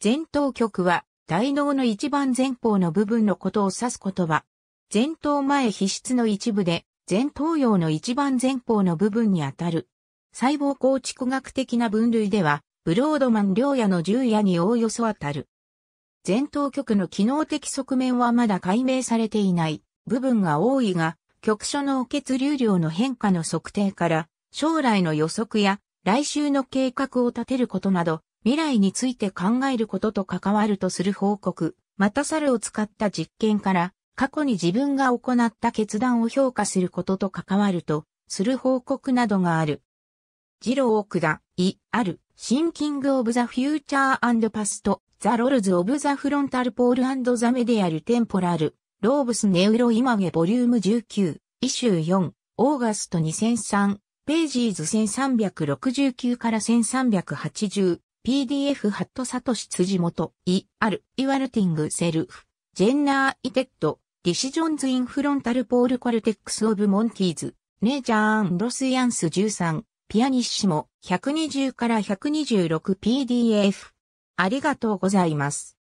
前頭局は、大脳の一番前方の部分のことを指す言葉。前頭前皮質の一部で、前頭葉の一番前方の部分にあたる。細胞構築学的な分類では、ブロードマン両野の重野におおよそあたる。前頭局の機能的側面はまだ解明されていない部分が多いが、局所の血流量の変化の測定から、将来の予測や来週の計画を立てることなど、未来について考えることと関わるとする報告、また猿を使った実験から、過去に自分が行った決断を評価することと関わるとする報告などがある。ジロー・クダ、イ、アル、シンキング・オブ・ザ・フューチャー・アンド・パスト、ザ・ロルズ・オブ・ザ・フロンタル・ポール・アンド・ザ・メディアル・テンポラル、ローブス・ネウロ・イマゲ・ボリューム19、イシュー4、オーガスト2003、ページーズ1369から1380、PDF ハットサトシ辻元、イ、アル、イワルティングセルフ、ジェンナーイテッド、ディシジョンズインフロンタルポールコルテックスオブモンキーズ、ネイチャーロスイアンス13、ピアニッシモ、120から 126PDF。ありがとうございます。